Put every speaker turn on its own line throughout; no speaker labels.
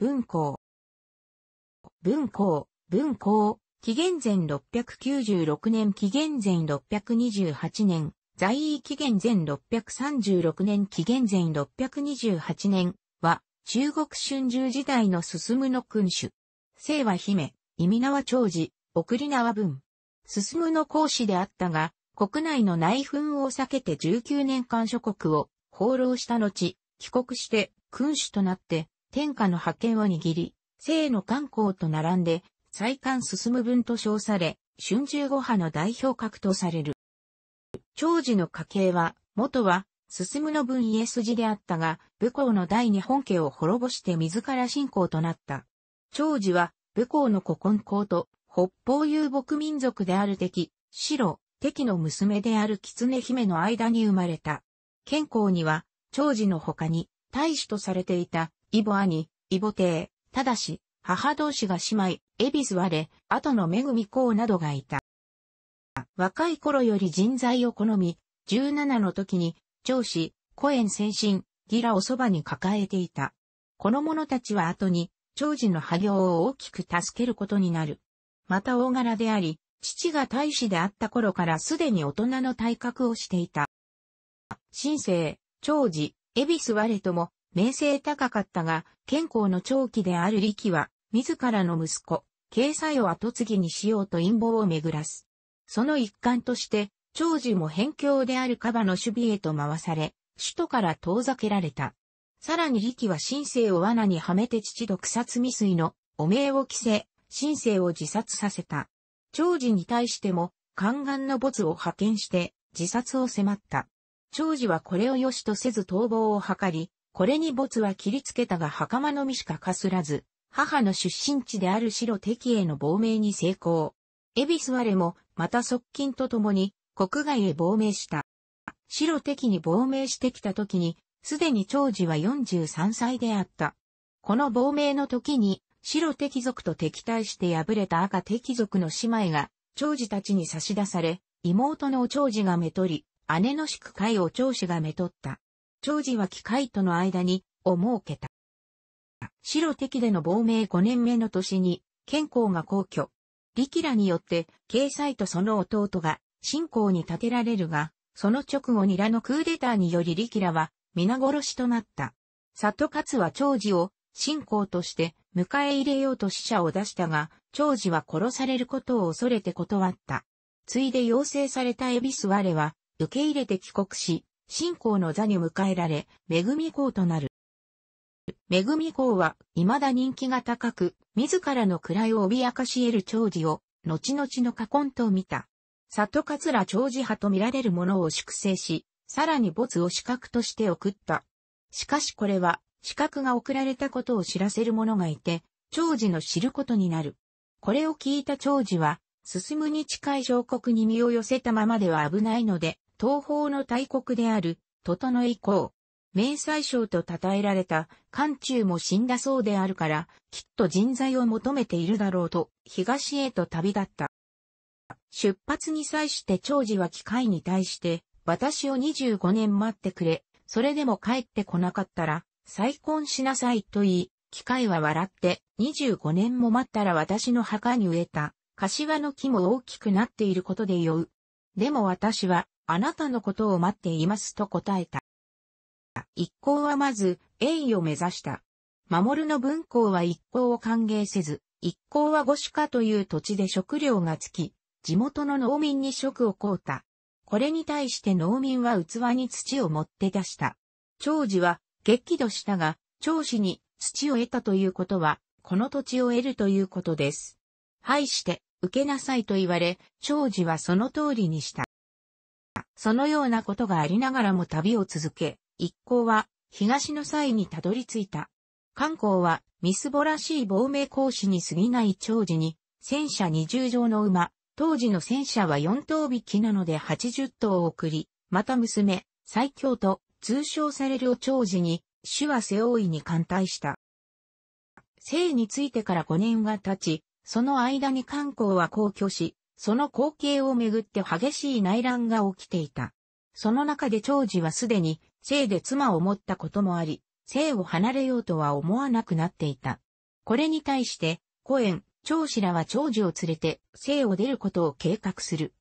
文庫。文庫、文庫、紀元前696年、紀元前628年、在位紀元前636年、紀元前628年は、中国春秋時代の進むの君主。姓は姫、意味縄長寺、送り縄文。進むの講師であったが、国内の内紛を避けて19年間諸国を放浪した後、帰国して君主となって天下の覇権を握り、聖の観光と並んで、再観進む分と称され、春秋五派の代表格とされる。長寿の家系は、元は、進むの分家筋であったが、武功の第二本家を滅ぼして自ら信仰となった。長寿は、武功の古今公と、北方遊牧民族である敵、白、敵の娘である狐姫の間に生まれた。健康には、長寿の他に、大使とされていたイボ兄、イボ帝、ただし、母同士が姉妹、エビス割れ、後の恵み公などがいた。若い頃より人材を好み、17の時に、長子、コエン先進、ギラをそばに抱えていた。この者たちは後に、長寿の破業を大きく助けることになる。また大柄であり、父が大使であった頃からすでに大人の体格をしていた。新生、長子、エビス・ワレとも、名声高かったが、健康の長期である力は、自らの息子、経済を後継ぎにしようと陰謀を巡らす。その一環として、長寿も辺境であるカバの守備へと回され、首都から遠ざけられた。さらに力は神聖を罠にはめて父毒殺未遂の汚名を着せ、神聖を自殺させた。長寿に対しても、宦官の没を派遣して、自殺を迫った。長寿はこれを良しとせず逃亡を図り、これに没は切りつけたが袴のみしかかすらず、母の出身地である白敵への亡命に成功。エビスレも、また側近と共に、国外へ亡命した。白敵に亡命してきた時に、すでに長寿は43歳であった。この亡命の時に、白敵族と敵対して敗れた赤敵族の姉妹が、長寿たちに差し出され、妹の長寿がめとり、姉の宿会を長寿がめとった。長次は機械との間に、を設けた。白敵での亡命5年目の年に、健康が皇居。力ラによって、掲載とその弟が、信仰に立てられるが、その直後にラのクーデターにより力ラは、皆殺しとなった。里勝は長次を、信仰として、迎え入れようと死者を出したが、長次は殺されることを恐れて断った。ついで要請されたエビスレは、受け入れて帰国し、信仰の座に迎えられ、恵み校となる。恵み校は、未だ人気が高く、自らの位を脅かし得る長寿を、後々の過根と見た。里桂長寿派と見られるものを粛清し、さらに没を資格として送った。しかしこれは、資格が送られたことを知らせる者がいて、長寿の知ることになる。これを聞いた長寿は、進むに近い小国に身を寄せたままでは危ないので、東方の大国である、整以降、明細賞と称えられた漢中も死んだそうであるから、きっと人材を求めているだろうと、東へと旅立った。出発に際して長次は機械に対して、私を25年待ってくれ、それでも帰ってこなかったら、再婚しなさいと言い、機械は笑って、25年も待ったら私の墓に植えた、柏の木も大きくなっていることで酔う。でも私は、あなたのことを待っていますと答えた。一行はまず、栄誉を目指した。守の文校は一行を歓迎せず、一行は五種家という土地で食料がつき、地元の農民に食を買うた。これに対して農民は器に土を持って出した。長寿は激怒したが、長子に土を得たということは、この土地を得るということです。廃して、受けなさいと言われ、長寿はその通りにした。そのようなことがありながらも旅を続け、一行は東の際にたどり着いた。観光はみすぼらしい亡命講師に過ぎない長寿に、戦車20乗の馬、当時の戦車は4頭引きなので80頭を送り、また娘、最強と通称されるお長寿に、主は背負いに艦隊した。生についてから5年が経ち、その間に観光は皇居し、その光景をめぐって激しい内乱が起きていた。その中で長寿はすでに、生で妻を持ったこともあり、生を離れようとは思わなくなっていた。これに対して、コエン、長子らは長寿を連れて、生を出ることを計画する。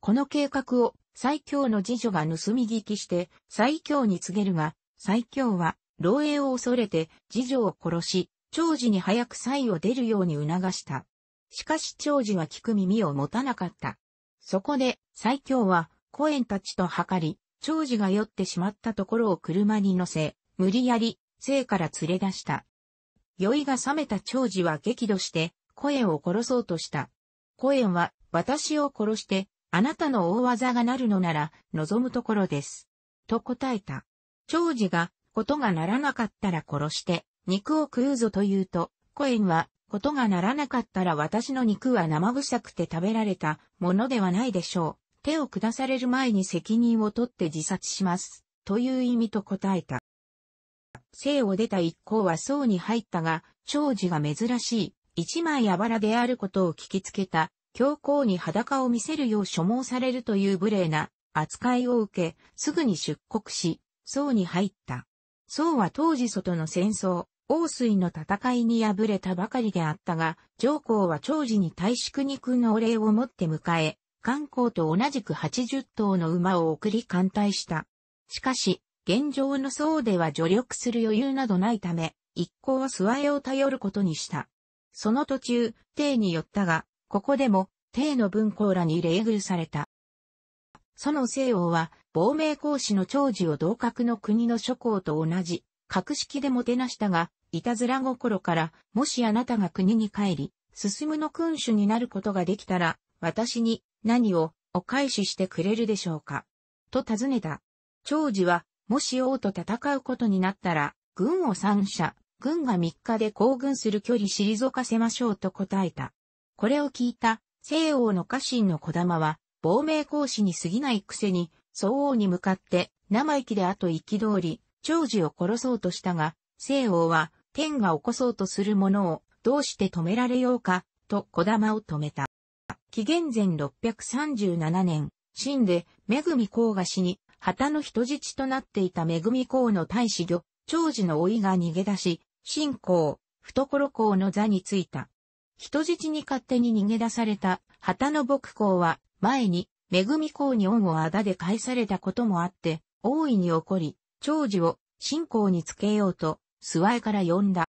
この計画を、最強の次女が盗み聞きして、最強に告げるが、最強は、漏洩を恐れて、次女を殺し、長寿に早く才を出るように促した。しかし長寿は聞く耳を持たなかった。そこで、最強は、コエンたちと測り、長寿が酔ってしまったところを車に乗せ、無理やり、生から連れ出した。酔いが覚めた長寿は激怒して、コエンを殺そうとした。コエンは、私を殺して、あなたの大技がなるのなら、望むところです。と答えた。長寿が、ことがならなかったら殺して、肉を食うぞと言うと、コエンは、ことがならなかったら私の肉は生臭くて食べられたものではないでしょう。手を下される前に責任を取って自殺します。という意味と答えた。生を出た一行は僧に入ったが、長寿が珍しい、一枚あばらであることを聞きつけた、教皇に裸を見せるよう所望されるという無礼な扱いを受け、すぐに出国し、僧に入った。僧は当時外の戦争、王水の戦いに敗れたばかりであったが、上皇は長寿に大宿肉のお礼をもって迎え、観光と同じく80頭の馬を送り艦隊した。しかし、現状の僧では助力する余裕などないため、一行は諏訪へを頼ることにした。その途中、帝に寄ったが、ここでも、帝の文皇らに礼遇された。その西王は、亡命公使の長寿を同格の国の諸侯と同じ、格式でもてなしたが、いたずら心から、もしあなたが国に帰り、進むの君主になることができたら、私に何をお返ししてくれるでしょうか。と尋ねた。長次は、もし王と戦うことになったら、軍を三者、軍が三日で行軍する距離退かせましょうと答えた。これを聞いた、西王の家臣の小玉は、亡命講師に過ぎないくせに、総王に向かって、生意気であと通り、長寿を殺そうとしたが、西王は、天が起こそうとするものを、どうして止められようか、と小玉を止めた。紀元前637年、秦で、恵み公が死に、旗の人質となっていた恵み公の大使魚、長寿の老いが逃げ出し、秦公、懐公の座についた。人質に勝手に逃げ出された、旗の牧公は、前に、恵み公に恩をあだで返されたこともあって、大いに怒り、長寿を信仰につけようと、諏訪から呼んだ。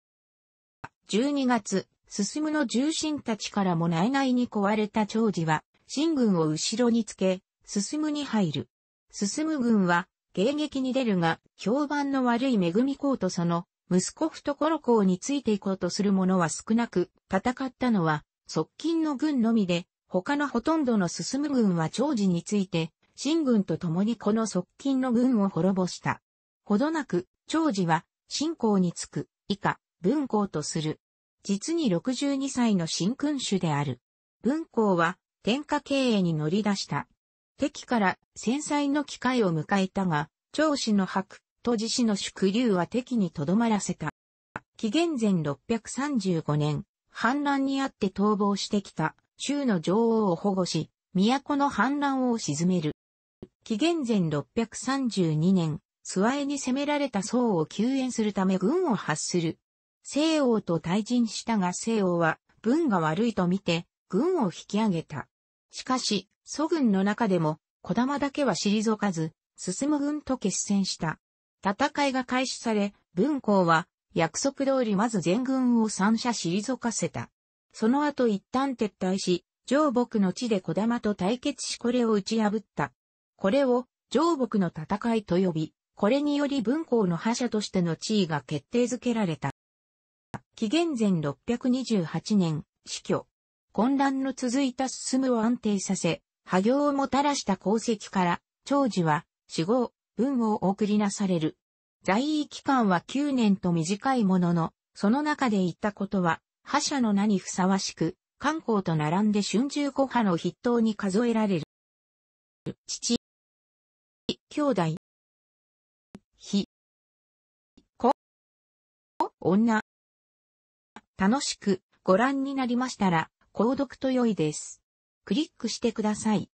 12月、進むの重臣たちからも内々に壊れた長寿は、進軍を後ろにつけ、進むに入る。進む軍は、迎撃に出るが、評判の悪い恵公とその、息子懐公についていこうとする者は少なく、戦ったのは、側近の軍のみで、他のほとんどの進む軍は長寿について、進軍と共にこの側近の軍を滅ぼした。ほどなく、長治は、信仰につく、以下、文公とする。実に62歳の新君主である。文公は、天下経営に乗り出した。敵から戦災の機会を迎えたが、長子の白、と自死の宿流は敵にとどまらせた。紀元前635年、反乱にあって逃亡してきた、州の女王を保護し、都の反乱を鎮める。紀元前632年、諏訪に攻められた僧を救援するため軍を発する。西欧と対人したが西欧は、軍が悪いと見て、軍を引き上げた。しかし、蘇軍の中でも、小玉だけは退かず、進む軍と決戦した。戦いが開始され、文公は、約束通りまず全軍を三者退かせた。その後一旦撤退し、上北の地で小玉と対決しこれを打ち破った。これを、上北の戦いと呼び、これにより文皇の覇者としての地位が決定づけられた。紀元前628年、死去。混乱の続いた進むを安定させ、波行をもたらした功績から、長寿は、死後、文を送りなされる。在位期間は9年と短いものの、その中で言ったことは、覇者の名にふさわしく、漢光と並んで春秋古派の筆頭に数えられる。父、兄弟、ひ、こ、女。楽しくご覧になりましたら、購読と良いです。クリックしてください。